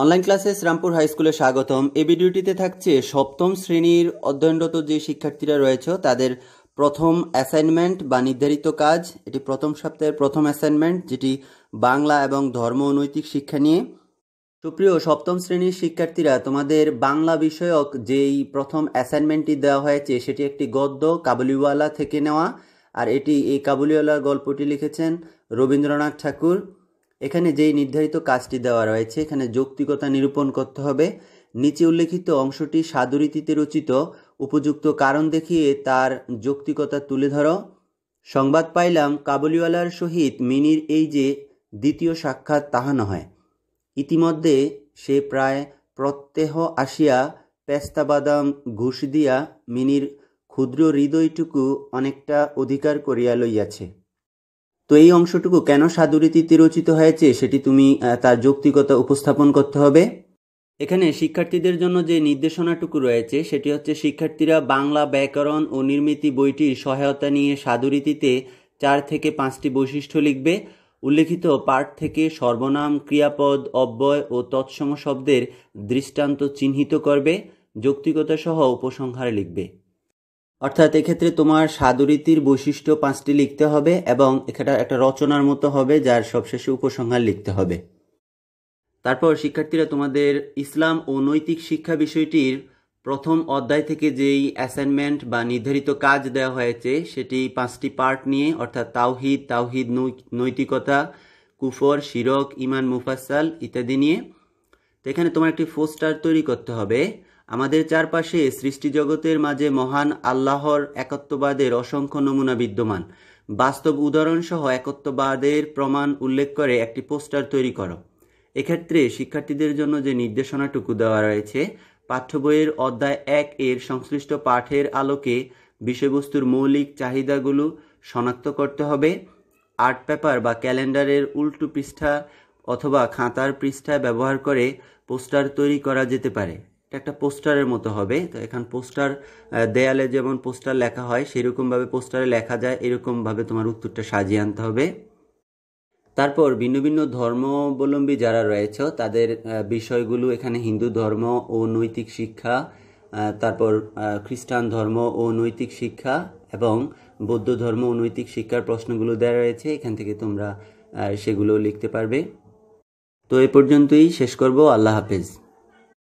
online classes Rampur high স্কুলে স্বাগতম এই ভিডিওটিতে থাকছে সপ্তম শ্রেণীর অধ্যয়নরত যে শিক্ষার্থীরা রয়েছে তাদের প্রথম অ্যাসাইনমেন্ট বা নির্ধারিত কাজ এটি প্রথম সপ্তাহের প্রথম অ্যাসাইনমেন্ট যেটি বাংলা এবং ধর্ম নৈতিক শিক্ষা নিয়ে সুপ্রিয় সপ্তম শ্রেণীর শিক্ষার্থীরা তোমাদের বাংলা বিষয়ক যেই প্রথম অ্যাসাইনমেন্টটি দেওয়া হয়েছে সেটি একটি গদ্য কাবুলিওয়ালা থেকে নেওয়া আর এটি এই কাবুলিওয়ালার গল্পটি লিখেছেন রবীন্দ্রনাথ ঠাকুর এখানে যেই নির্ধারিত কাজটি দেওয়া রয়েছে এখানে যৌক্তিকতা নিরূপণ করতে হবে নিচে উল্লেখিত অংশটি সাধুরীতিতে রচিত উপযুক্ত কারণ দেখিয়ে তার যৌক্তিকতা তুলে ধরো সংবাদ পাইলাম কাবুলিওয়ালার সহিত মিনির এই যে দ্বিতীয় সাক্ষাৎ তাহা নয় ইতিমধ্যে সে প্রায় প্রত্যেহ আসিয়া পেস্তা বাদাম ঘুষ দিয়া মিনির ক্ষুদ্র হৃদয়টুকু অনেকটা অধিকার করিয়া লইয়াছে তো এই অংশটুকু কেন সাধুরীতিতে রচিত হয়েছে সেটি তুমি তার যৌক্তিকতা উপস্থাপন করতে হবে এখানে শিক্ষার্থীদের জন্য যে নির্দেশনাটুকু রয়েছে সেটি হচ্ছে শিক্ষার্থীরা বাংলা ব্যাকরণ ও নির্মিতি বইটির সহায়তা নিয়ে সাধুরীতিতে চার থেকে পাঁচটি বৈশিষ্ট্য লিখবে উল্লেখিত পাঠ থেকে সর্বনাম ক্রিয়াপদ অব্যয় ও তৎসম শব্দের দৃষ্টান্ত চিহ্নিত করবে যৌক্তিকতা সহ উপসংহারে লিখবে অর্থাৎ এক্ষেত্রে তোমার সাদুরীতির বৈশিষ্ট্য পাঁচটি লিখতে হবে এবং এখানে একটা রচনার মতো হবে যার সবশেষে উপসংহার লিখতে হবে তারপর শিক্ষার্থীরা তোমাদের ইসলাম ও নৈতিক শিক্ষা বিষয়টির প্রথম অধ্যায় থেকে যেই অ্যাসাইনমেন্ট বা নির্ধারিত কাজ দেওয়া হয়েছে সেটি পাঁচটি পার্ট নিয়ে অর্থাৎ তাওহিদ তাওহিদ নৈতিকতা কুফর শিরক ইমান মুফাসাল ইত্যাদি নিয়ে তো এখানে তোমার একটি ফোস্টার তৈরি করতে হবে আমাদের চারপাশে সৃষ্টিজগতের মাঝে মহান আল্লাহর একত্ববাদের অসংখ্য নমুনা বিদ্যমান বাস্তব উদাহরণসহ একত্ববাদের প্রমাণ উল্লেখ করে একটি পোস্টার তৈরি করো এক্ষেত্রে শিক্ষার্থীদের জন্য যে নির্দেশনাটুকু দেওয়া রয়েছে পাঠ্য বইয়ের অধ্যায় এক এর সংশ্লিষ্ট পাঠের আলোকে বিষয়বস্তুর মৌলিক চাহিদাগুলো শনাক্ত করতে হবে আর্ট পেপার বা ক্যালেন্ডারের উল্টো পৃষ্ঠা অথবা খাতার পৃষ্ঠা ব্যবহার করে পোস্টার তৈরি করা যেতে পারে এটা একটা পোস্টারের মতো হবে তো এখান পোস্টার দেয়ালে যেমন পোস্টার লেখা হয় সেরকমভাবে পোস্টারে লেখা যায় এরকমভাবে তোমার উত্তরটা সাজিয়ে আনতে হবে তারপর ভিন্ন ভিন্ন ধর্মাবলম্বী যারা রয়েছে তাদের বিষয়গুলো এখানে হিন্দু ধর্ম ও নৈতিক শিক্ষা তারপর খ্রিস্টান ধর্ম ও নৈতিক শিক্ষা এবং বৌদ্ধ ধর্ম ও নৈতিক শিক্ষার প্রশ্নগুলো দেওয়া রয়েছে এখান থেকে তোমরা সেগুলো লিখতে পারবে তো এ পর্যন্তই শেষ করব আল্লাহ হাফেজ